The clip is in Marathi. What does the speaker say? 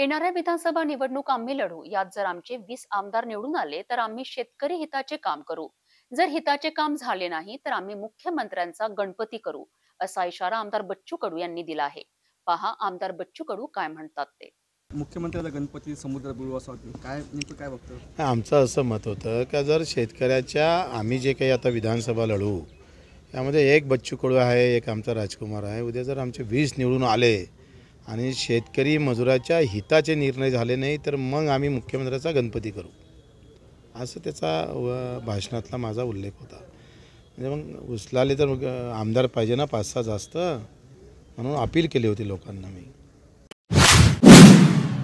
येणाऱ्या विधानसभा निवडणूक आम्ही लढू यात जर आमचे वीस आमदार निवडून आले तर आम्ही शेतकरी हिताचे काम करू जर हिताचे काम झाले नाही तर आम्ही मुख्यमंत्र्यांचा गणपती करू असा इशारा आमदार बच्चू कडू यांनी दिला आहे पहा आमदार बच्चू कडू काय म्हणतात ते मुख्यमंत्र्याला गणपती समुद्रात असं काय नेमकं काय बघतो आमचं असं मत होतं का जर शेतकऱ्याच्या आम्ही जे काही आता विधानसभा लढू त्यामध्ये एक बच्चू कडू आहे एक आमचा राजकुमार आहे उद्या जर आमचे वीस निवडून आले आणि शेतकरी मजुराच्या हिताचे निर्णय झाले नाही तर मग आम्ही मुख्यमंत्र्याचा गणपती करू असं त्याचा भाषणातला माझा उल्लेख होता म्हणजे मग उचलाले तर मग आमदार पाहिजे ना पाच सहा जास्त म्हणून अपील केली होती लोकांना मी